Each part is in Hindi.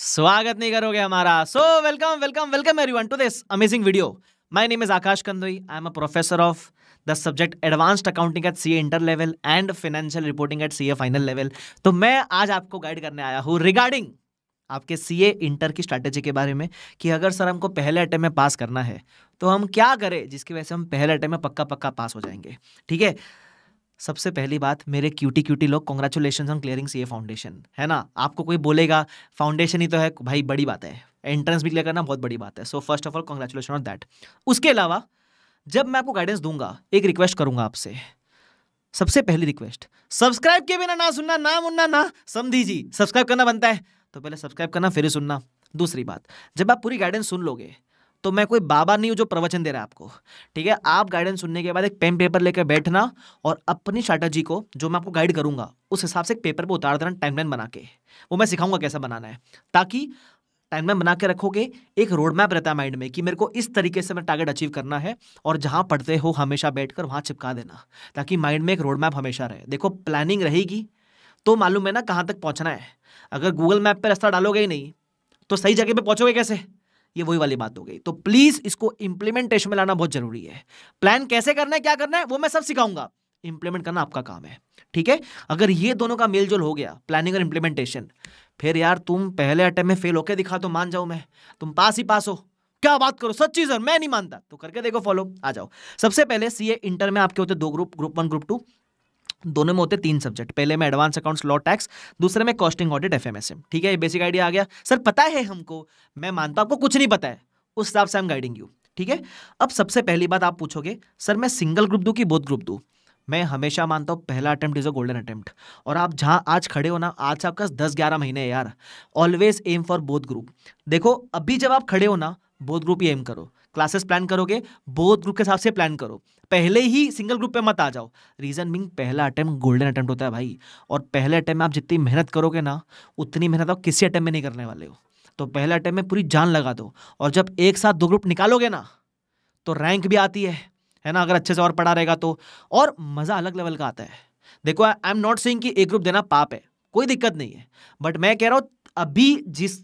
स्वागत नहीं करोगे हमारा so welcome welcome welcome everyone to this amazing video my name is Aakash Kandoi I am a professor of the subject advanced accounting at C inter level and financial reporting at C final level तो मैं आज आपको गाइड करने आया हूँ रिगार्डिंग आपके सी इंटर की स्ट्रैटेजी के बारे में कि अगर सर हमको पहले अटैम्प में पास करना है तो हम क्या करें जिसकी वजह से हम पहले अटैम्प में पक्का पक्का पास हो जाएंगे ठीक है सबसे पहली बात मेरे क्यूटी क्यूटी लोग congratulation on clearing C A foundation है ना आपको कोई बोलेगा फाउंडेशन ही तो है भाई बड़ी बात है एंट्रेंस भी क्लियर करना बहुत बड़ी बात है so first of all congratulation on that उसके अलावा जब मैं आपको गाइडेंस दूंगा एक रिक्वेस्ट करूंगा आपसे सबसे पहली रिक्वेस्ट सब्सक्राइब के बिना ना सुनना ना मुन्ना ना समझी जी सब्सक्राइब करना बनता है तो पहले सब्सक्राइब करना फिर ही सुनना दूसरी बात जब आप पूरी गाइडेंस सुन लोगे तो मैं कोई बाबा नहीं हूँ जो प्रवचन दे रहा है आपको ठीक है आप गाइडेंस सुनने के बाद एक पेन पेपर लेकर बैठना और अपनी स्ट्रैटेजी को जो मैं आपको गाइड करूँगा उस हिसाब से एक पेपर पर उतार देना टाइमलाइन बना के वो मैं सिखाऊंगा कैसा बनाना है ताकि टाइमलाइन बना के रखोगे एक रोड मैप रहता है माइंड में कि मेरे को इस तरीके से मैं टारगेट अचीव करना है और जहाँ पढ़ते हो हमेशा बैठ कर वहाँ चिपका देना ताकि माइंड में एक रोड मैप हमेशा रहे देखो प्लानिंग रहेगी तो मालूम है ना कहाँ तक पहुँचना है अगर गूगल मैप पर रास्ता डालोगे ही नहीं तो सही जगह पर पहुँचोगे कैसे ये वही वाली बात हो गई तो प्लीज इसको इंप्लीमेंटेशन में लाना बहुत जरूरी है प्लान कैसे करना है क्या करना है वो मैं सब सिखाऊंगा इंप्लीमेंट करना आपका काम है ठीक है अगर ये दोनों का मेलजोल हो गया प्लानिंग और इंप्लीमेंटेशन फिर यार तुम पहले अटैम्प में फेल होकर दिखा तो मान जाओ मैं तुम पास ही पास हो क्या बात करो सच्ची सर मैं नहीं मानता तो करके देखो फॉलो आ जाओ सबसे पहले सीए इंटर में आपके होते दो group group one group two दोनों में होते तीन सब्जेक्ट पहले में एडवांस अकाउंट्स लॉ टैक्स दूसरे में कॉस्टिंग ऑडिट एफ ठीक है ये बेसिक आइडिया आ गया सर पता है हमको मैं मानता हूँ आपको कुछ नहीं पता है उस हिसाब से हम गाइडिंग यू ठीक है अब सबसे पहली बात आप पूछोगे सर मैं सिंगल ग्रुप दूँ कि बोथ ग्रुप दूँ मैं हमेशा मानता हूँ पहला attempt is a golden attempt और आप जहाँ आज खड़े हो ना आज आपका दस ग्यारह महीने यार always aim for both group देखो अभी जब आप खड़े हो ना बोथ ग्रुप ही एम करो क्लासेस प्लान करोगे बोथ ग्रुप के हिसाब से प्लान करो पहले ही सिंगल ग्रुप पे मत आ जाओ रीजन बिंग पहला अटैम्प गोल्डन अटैम्प्ट होता है भाई और पहले अटैम्प में आप जितनी मेहनत करोगे ना उतनी मेहनत आप किसी अटैम्प में नहीं करने वाले हो तो पहले अटैम्प में पूरी जान लगा दो और जब एक साथ दो ग्रुप निकालोगे ना तो रैंक भी आती है है ना अगर अच्छे से और पढ़ा रहेगा तो और मज़ा अलग लेवल का आता है देखो आई एम नॉट सेइंग कि एक ग्रुप देना पाप है कोई दिक्कत नहीं है बट मैं कह रहा हूँ अभी जिस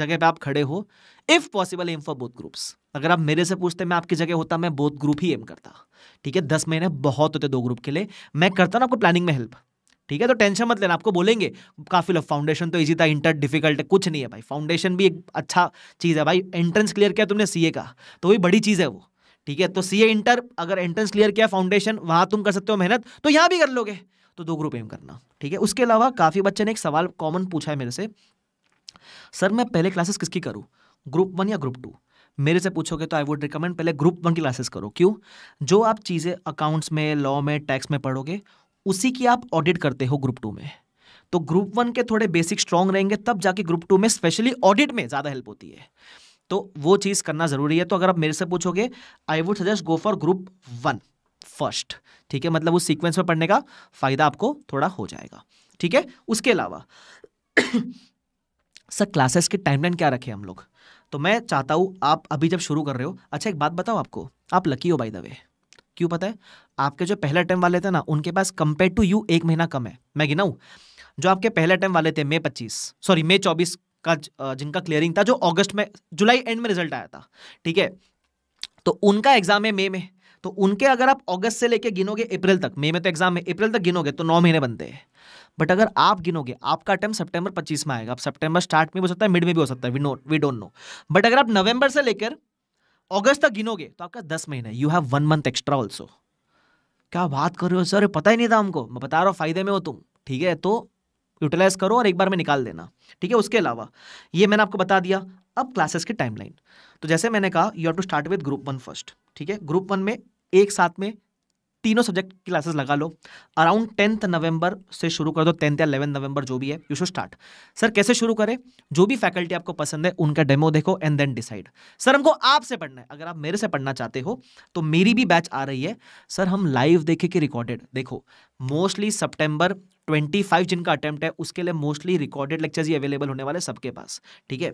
जगह पे आप खड़े हो if possible aim for both groups अगर आप मेरे से पूछते मैं आपकी जगह होता मैं बोथ ग्रुप ही एम करता ठीक है दस महीने बहुत होते दो ग्रुप के लिए मैं करता ना आपको प्लानिंग में हेल्प ठीक है तो टेंशन मत लेना आपको बोलेंगे काफी लोग फाउंडेशन तो इजी था इंटर डिफिकल्ट है कुछ नहीं है भाई फाउंडेशन भी एक अच्छा चीज़ है भाई एंट्रेंस क्लियर किया तुमने सीए का तो वही बड़ी चीज़ है वो ठीक है तो सीए इंटर अगर एंट्रेंस क्लियर किया फाउंडेशन वहाँ तुम कर सकते हो मेहनत तो यहाँ भी कर लोगे तो दो ग्रुप एम करना ठीक है उसके अलावा काफ़ी बच्चे ने एक सवाल कॉमन पूछा है मेरे से सर मैं पहले क्लासेस किसकी करूँ ग्रुप वन या ग्रुप टू मेरे से पूछोगे तो आई वुड रिकमेंड पहले ग्रुप वन की क्लासेस करो क्यों जो आप चीज़ें अकाउंट्स में लॉ में टैक्स में पढ़ोगे उसी की आप ऑडिट करते हो ग्रुप टू में तो ग्रुप वन के थोड़े बेसिक स्ट्रांग रहेंगे तब जाके ग्रुप टू में स्पेशली ऑडिट में ज़्यादा हेल्प होती है तो वो चीज़ करना ज़रूरी है तो अगर आप मेरे से पूछोगे I would suggest go for group one first ठीक है मतलब उस सीक्वेंस में पढ़ने का फ़ायदा आपको थोड़ा हो जाएगा ठीक है उसके अलावा सर क्लासेस के टाइमलाइन क्या रखें हम लोग तो मैं चाहता हूँ आप अभी जब शुरू कर रहे हो अच्छा एक बात बताओ आपको आप लकी हो बाई द वे क्यों पता है आपके जो पहले अटैम्प वाले थे ना उनके पास कंपेयर टू यू एक महीना कम है मैं गिनाऊँ जो आपके पहले अटैम्प वाले थे मई पच्चीस सॉरी मई चौबीस का जिनका क्लियरिंग था जो अगस्त में जुलाई एंड में रिजल्ट आया था ठीक है तो उनका एग्जाम है मई में तो उनके अगर आप अगस्त से लेके गिनोगे अप्रैल तक मई में तो एग्जाम है अप्रैल तक गिनोगे तो नौ महीने बनते हैं बट अगर आप गिनोगे आपका अटैम्प सेप्टेम्बर पच्चीस में आएगा सेप्टेम्बर स्टार्ट में भी हो सकता है मिड में भी हो सकता है वी डोंट नो बट अगर आप नवंबर से लेकर अगस्त तक गिनोगे तो आपका दस महीना you have one month extra also क्या बात कर रहे हो सर पता ही नहीं था हमको मैं बता रहा हूँ फायदे में हो तुम ठीक है तो यूटिलाइज करो और एक बार में निकाल देना ठीक है उसके अलावा ये मैंने आपको बता दिया अब क्लासेस की टाइमलाइन तो जैसे मैंने कहा you have to start with group one first ठीक है ग्रुप वन में एक साथ में तीनों सब्जेक्ट की क्लासेस लगा लो अराउंड टेंथ नवंबर से शुरू कर दो टेंथ या इलेवन नवंबर जो भी है यू शुड स्टार्ट सर कैसे शुरू करें जो भी फैकल्टी आपको पसंद है उनका डेमो देखो एंड देन डिसाइड सर हमको आपसे पढ़ना है अगर आप मेरे से पढ़ना चाहते हो तो मेरी भी बैच आ रही है सर हम लाइव देखे कि रिकॉर्डेड देखो मोस्टली सितंबर 25 जिनका अटैम्प्ट है उसके लिए मोस्टली रिकॉर्डेड लेक्चर्स ही अवेलेबल होने वाले सबके पास ठीक है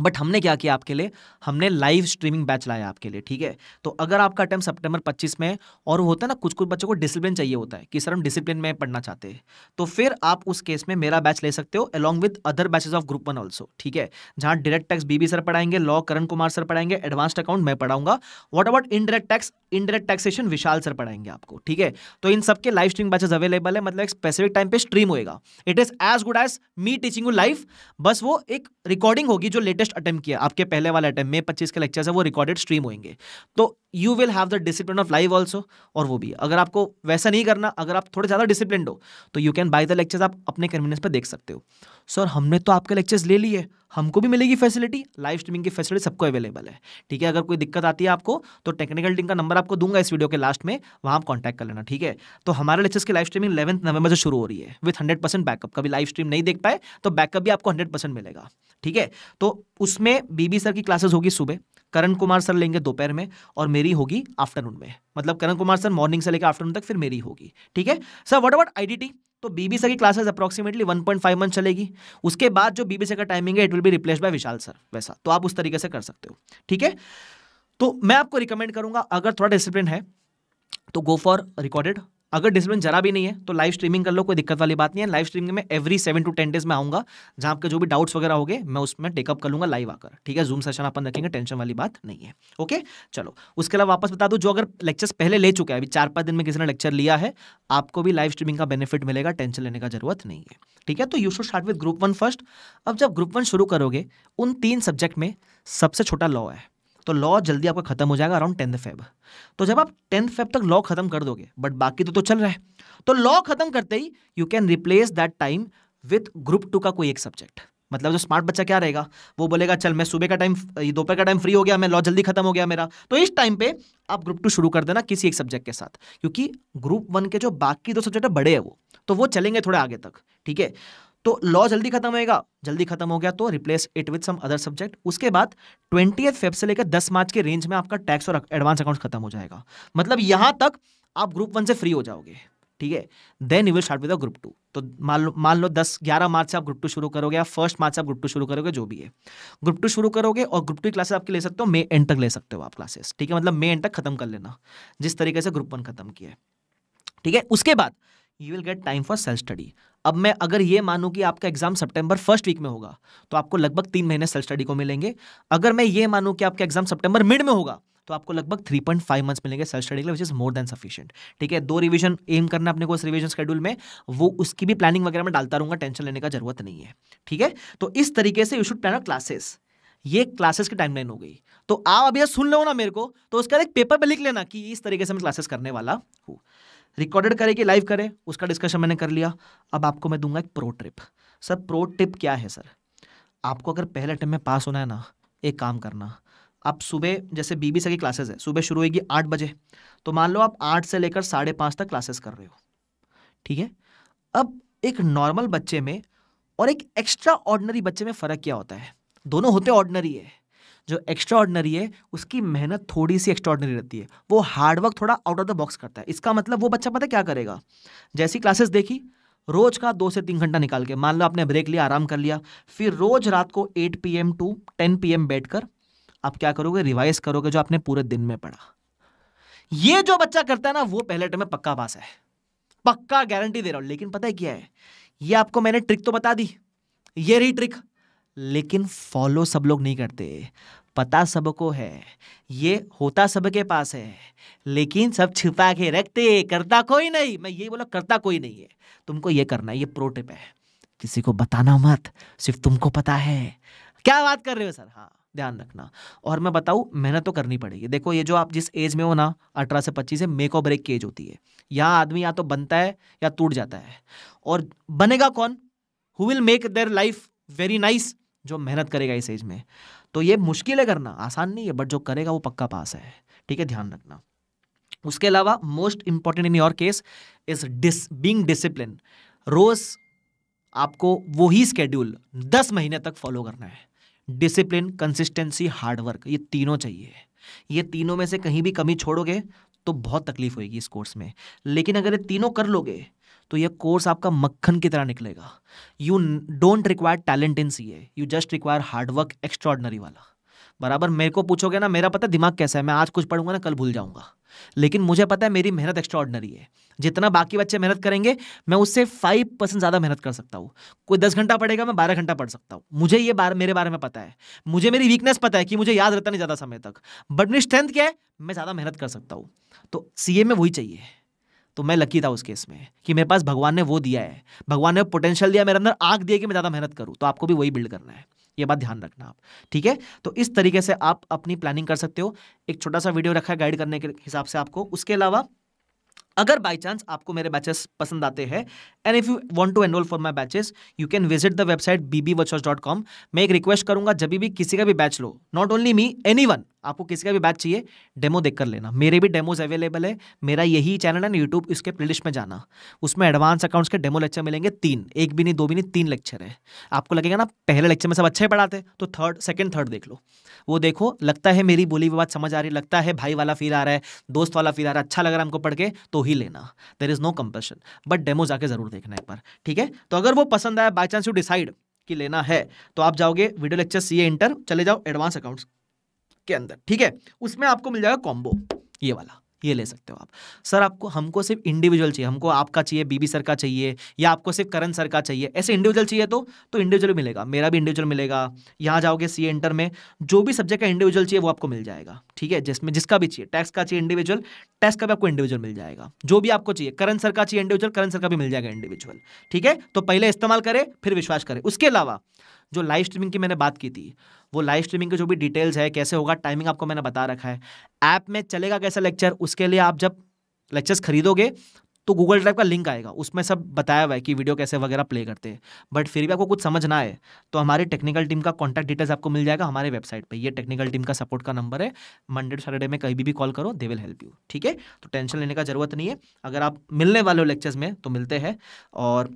बट हमने क्या किया आपके लिए हमने लाइव स्ट्रीमिंग बैच लाया आपके लिए ठीक है तो अगर आपका अटैम्प सितंबर 25 में और होता है ना कुछ कुछ बच्चों को डिसिप्लिन चाहिए होता है कि सर हम डिसिप्लिन में पढ़ना चाहते हैं तो फिर आप उस केस में मेरा बैच ले सकते हो along with other batches of group one also ठीक है जहाँ डायरेक्ट टैक्स बीबी सर पढ़ाएंगे लॉ करण कुमार सर पढ़ाएंगे एडवांस्ड अकाउंट मैं पढ़ाऊंगा what about indirect tax indirect taxation Vishal sir पढ़ाएंगे आपको ठीक है तो इन सबके लाइव स्ट्रीम बैचेज अवेलेबल है मतलब एक स्पेसिफिक टाइम पर स्ट्रीम होगा it is as good as me teaching you live बस वो एक रिकॉर्डिंग होगी जो लेटेस्ट फर्स्ट अटैम्प किया आपके पहले वाले अटैम्प में पच्चीस के लेक्चर्स है वो रिकॉर्डेड स्ट्रीम होंगे तो you will have the discipline of live also और वो भी अगर आपको वैसा नहीं करना अगर आप थोड़े ज़्यादा डिसिप्लिन हो तो you can buy the lectures आप अपने कन्वीनियंस पर देख सकते हो सर हमने तो आपके लेक्चर्स ले लिए हमको भी मिलेगी फैसिलिटी लाइव स्ट्रीमिंग की फैसिलिटी सबको अवेलेबल है ठीक है अगर कोई दिक्कत आती है आपको तो टेक्निकल टीम का नंबर आपको दूंगा इस वीडियो के लास्ट में वहाँ आप कॉन्टैक्ट कर लेना ठीक है तो हमारे लेक्चर्स की लाइव स्ट्रीमिंग इलेवंथ नवंबर से शुरू हो रही है विथ हंड्रेड बैकअप कभी लाइव स्ट्रीम नहीं देख पाए तो बैकअप भी आपको हंड्रेड मिलेगा ठीक है तो उसमें बीबी सर की क्लासेस होगी सुबह करण कुमार सर लेंगे दोपहर में और मेरी होगी आफ्टरनून में मतलब करण कुमार सर मॉर्निंग से लेकर आफ्टरनून तक फिर मेरी होगी ठीक है सर वट अबाउट आईडीटी तो बीबी सर की क्लासेस अप्रॉक्सीमेटली 1.5 मंथ चलेगी उसके बाद जो बीबी सर का टाइमिंग है it will be replace by Vishal sir वैसा तो आप उस तरीके से कर सकते हो ठीक है तो मैं आपको रिकमेंड करूंगा अगर थोड़ा डिसिप्लिन है तो गो फॉर रिकॉर्डेड अगर डिसिप्लिन जरा भी नहीं है तो लाइव स्ट्रीमिंग कर लो कोई दिक्कत वाली बात नहीं है लाइव स्ट्रीमिंग में every seven to ten days में आऊंगा जहां आपके जो भी डाउट्स वगैरह हो गए मैं उसमें टेकअप कर लूंगा लाइव आकर ठीक है जूम सेशन अपन रखेंगे टेंशन वाली बात नहीं है ओके चलो उसके अलावा वापस बता दूँ जो अगर लेक्चर्स पहले ले चुके हैं अभी चार पाँच दिन में किसी ने लेक्चर लिया है आपको भी लाइव स्ट्रीमिंग का बेनिफिट मिलेगा टेंशन लेने का जरूरत नहीं है ठीक है तो you should start with group one first अब जब ग्रुप वन शुरू करोगे उन तीन सब्जेक्ट में सबसे छोटा लॉ है तो लॉ जल्दी आपका खत्म हो जाएगा अराउंड टेंथ फेब तो जब आप टेंथ फेब तक लॉ खत्म कर दोगे बट बाकी तो तो चल रहा है तो लॉ खत्म करते ही you can replace that time with group two का कोई एक सब्जेक्ट मतलब जो स्मार्ट बच्चा क्या रहेगा वो बोलेगा चल मैं सुबह का टाइम दोपहर का टाइम फ्री हो गया मैं लॉ जल्दी खत्म हो गया मेरा तो इस टाइम पे आप ग्रुप टू शुरू कर देना किसी एक सब्जेक्ट के साथ क्योंकि ग्रुप वन के जो बाकी दो सब्जेक्ट है बड़े हैं वो तो वो चलेंगे थोड़े आगे तक ठीक है तो लॉ जल्दी खत्म होएगा जल्दी खत्म हो गया तो replace it with some other subject उसके बाद ट्वेंटी फेब से लेकर दस मार्च के रेंज में आपका टैक्स और एडवांस अकाउंट खत्म हो जाएगा मतलब यहां तक आप ग्रुप वन से फ्री हो जाओगे ठीक है then you will start with group two तो मान लो मान लो दस ग्यारह मार्च से आप ग्रुप टू शुरू करोगे या फर्स्ट मार्च से आप ग्रुप टू शुरू करोगे जो भी है ग्रुप टू शुरू करोगे और ग्रुप टू क्लासेस आपके ले सकते हो मे एंड तक ले सकते हो आप क्लासेस ठीक है मतलब मे एंड तक खत्म कर लेना जिस तरीके से ग्रुप वन खत्म किया है ठीक है उसके बाद you will get time for self study अब मैं अगर ये मानूं कि आपका एग्जाम सितंबर फर्स्ट वीक में होगा तो आपको लगभग तीन महीने सेल्फ स्टडी को मिलेंगे अगर मैं ये मानूं कि आपका एग्जाम सितंबर मिड में होगा तो आपको लगभग 3.5 मंथ्स मिलेंगे सेल्फ स्टडी के लिए which is more than sufficient ठीक है दो रिवीजन एम करना अपने को इस रिवीजन शेड्यूल में वो उसकी भी प्लानिंग वगैरह में डालता रहूंगा टेंशन लेने का जरूरत नहीं है ठीक है तो इस तरीके से यू शुड प्लान क्लासेस ये क्लासेस की टाइमलाइन हो गई तो आप अभी सुन लो ना मेरे को तो उसका एक पेपर पर लिख लेना कि इस तरीके से मैं क्लासेस करने वाला हूँ रिकॉर्डेड करे कि लाइव करे उसका डिस्कशन मैंने कर लिया अब आपको मैं दूंगा एक pro trip sir pro trip क्या है सर आपको अगर पहले अटैम्प में पास होना है ना एक काम करना आप सुबह जैसे बीबी से की क्लासेस है सुबह शुरू होगी आठ बजे तो मान लो आप आठ से लेकर साढ़े पाँच तक क्लासेस कर रहे हो ठीक है अब एक नॉर्मल बच्चे में और एक एक्स्ट्रा ऑर्डनरी बच्चे में फ़र्क क्या होता है दोनों होते ऑर्डनरी है जो एक्स्ट्रा ऑर्डनरी है उसकी मेहनत थोड़ी सी एक्स्ट्रा ऑर्डनरी रहती है वो हार्डवर्क थोड़ा आउट ऑफ द बॉक्स करता है इसका मतलब वो बच्चा पता क्या करेगा जैसी क्लासेस देखी रोज का दो से तीन घंटा निकाल के मान लो आपने ब्रेक लिया आराम कर लिया फिर रोज रात को eight P to ten P M बैठकर आप क्या करोगे रिवाइज करोगे जो आपने पूरे दिन में पढ़ा ये जो बच्चा करता है ना वो पहले टाइम में पक्का पास है पक्का गारंटी दे रहा हूं लेकिन पता है क्या है ये आपको मैंने ट्रिक तो बता दी ये रही ट्रिक लेकिन फॉलो सब लोग नहीं करते पता सबको है ये होता सबके पास है लेकिन सब छिपा के रखते करता कोई नहीं मैं ये बोला करता कोई नहीं है तुमको ये करना है ये प्रो टिप है किसी को बताना मत सिर्फ तुमको पता है क्या बात कर रहे हो सर हाँ ध्यान रखना और मैं बताऊँ मेहनत तो करनी पड़ेगी देखो ये जो आप जिस एज में हो ना अठारह से पच्चीस है मेक और ब्रेक की एज होती है यहाँ आदमी या तो बनता है या टूट जाता है और बनेगा कौन who will make their life very nice nice, जो मेहनत करेगा इस एज में तो ये मुश्किल है करना आसान नहीं है बट जो करेगा वो पक्का पास है ठीक है ध्यान रखना उसके अलावा most important in your case is this being discipline रोज आपको वो ही स्केड्यूल दस महीने तक फॉलो करना है डिसिप्लिन कंसिस्टेंसी हार्डवर्क ये तीनों चाहिए ये तीनों में से कहीं भी कमी छोड़ोगे तो बहुत तकलीफ होगी इस कोर्स में लेकिन अगर ये तीनों कर लोगे तो यह कोर्स आपका मक्खन की तरह निकलेगा you don't require talent in C A you just require hard work extraordinary वाला बराबर मेरे को पूछोगे ना मेरा पता दिमाग कैसा है मैं आज कुछ पढ़ूंगा ना कल भूल जाऊंगा लेकिन मुझे पता है मेरी मेहनत एक्स्ट्रॉडनरी है जितना बाकी बच्चे मेहनत करेंगे मैं उससे फाइव परसेंट ज़्यादा मेहनत कर सकता हूँ कोई दस घंटा पढ़ेगा मैं बारह घंटा पढ़ सकता हूँ मुझे ये बार मेरे बारे में पता है मुझे मेरी वीकनेस पता है कि मुझे याद रहता नहीं ज़्यादा समय तक बट मेरी स्ट्रेंथ क्या है मैं ज़्यादा मेहनत कर सकता हूँ तो सी में वही चाहिए तो मैं लकी था उस केस में कि मेरे पास भगवान ने वो दिया है भगवान ने पोटेंशियल दिया मेरे अंदर आग दिया कि मैं ज़्यादा मेहनत करूँ तो आपको भी वही बिल्ड करना है ये बात ध्यान रखना आप ठीक है तो इस तरीके से आप अपनी प्लानिंग कर सकते हो एक छोटा सा वीडियो रखा है गाइड करने के हिसाब से आपको उसके अलावा अगर बाई चांस आपको मेरे बैचेस पसंद आते हैं and if you want to enrol for my batches you can visit the website bbvouchers dot com मैं एक रिक्वेस्ट करूंगा जब भी किसी का भी बैच लो not only me any one आपको किसी का भी बैच चाहिए डेमो देख कर लेना मेरे भी डेमोज अवेलेबल है मेरा यही चैनल है ना यूट्यूब इसके प्लेलिस्ट में जाना उसमें एडवांस अकाउंट्स के डेमो लेक्चर मिलेंगे तीन एक भी नहीं दो भी नहीं तीन लेक्चर है आपको लगेगा ना पहले लेक्चर में सब अच्छे पढ़ाते तो थर्ड सेकेंड थर्ड देख लो वो देखो लगता है मेरी बोली बात समझ आ रही लगता है भाई वाला फील आ रहा है दोस्त वाला फील आ रहा है अच्छा लग रहा है हमको पढ़ के तो ही लेना there is no compulsion but demo जाके ज़रूर देखना एक बार ठीक है तो अगर वो पसंद आया बाई चांस यू डिसाइड कि लेना है तो आप जाओगे video lecture C A inter चले जाओ एडवांस अकाउंट्स के अंदर ठीक है उसमें आपको मिल जाएगा कॉम्बो ये वाला ये ले सकते हो आप सर आपको हमको सिर्फ इंडिविजुअल चाहिए हमको आपका चाहिए बीबी सर का चाहिए या आपको सिर्फ करण सर का चाहिए ऐसे इंडिविजुअल चाहिए तो तो इंडिविजुअल मिलेगा मेरा भी इंडिविजुअल मिलेगा यहाँ जाओगे सी इंटर में जो भी सब्जेक्ट का इंडिविजुअल चाहिए वो आपको मिल जाएगा ठीक है जिसमें जिसका भी चाहिए टैक्स का चाहिए इंडिविजुअल टैक्स का भी आपको इंडिविजुअल मिल जाएगा जो भी आपको चाहिए करण सर का चाहिए इंडिविजुअल करण सर का भी मिल जाएगा इंडिविजुअल ठीक है तो पहले इस्तेमाल करें फिर विश्वास करें उसके अलावा जो लाइव स्ट्रीमिंग की मैंने बात की थी वो लाइव स्ट्रीमिंग के जो भी डिटेल्स है कैसे होगा टाइमिंग आपको मैंने बता रखा है ऐप में चलेगा कैसा लेक्चर उसके लिए आप जब लेक्चर्स खरीदोगे तो गूगल ड्राइव का लिंक आएगा उसमें सब बताया हुआ है कि वीडियो कैसे वगैरह प्ले करते हैं बट फिर भी आपको कुछ समझ ना आए तो हमारे टेक्निकल टीम का कॉन्टैक्ट डिटेल्स आपको मिल जाएगा हमारे वेबसाइट पर ये टेक्निकल टीम का सपोर्ट का नंबर है मंडे टू सैटरडे में कहीं भी, भी कॉल करो दे विल हेल्प यू ठीक है तो टेंशन लेने का जरूरत नहीं है अगर आप मिलने वाले हो लेक्चर्स में तो मिलते हैं और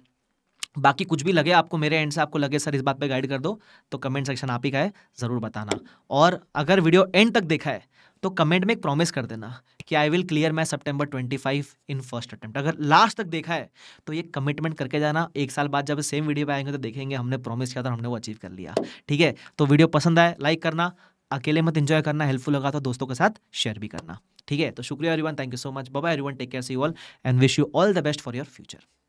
बाकी कुछ भी लगे आपको मेरे एंड से आपको लगे सर इस बात पे गाइड कर दो तो कमेंट सेक्शन आप ही का है ज़रूर बताना और अगर वीडियो एंड तक देखा है तो कमेंट में एक प्रॉमिस कर देना कि आई विल क्लियर माई सितंबर 25 इन फर्स्ट अटैम्प्ट अगर लास्ट तक देखा है तो ये कमिटमेंट करके जाना एक साल बाद जब सेम वीडियो पर आएंगे तो देखेंगे हमने प्रॉमिस किया था हमने वो अचीव कर लिया ठीक है तो वीडियो पसंद आए लाइक करना अकेले मत इन्जॉय करना हेल्पफुल लगा तो दोस्तों के साथ शेयर भी करना ठीक है तो शुक्रिया everyone thank you so much bye everyone take care see all and wish you all the best for your future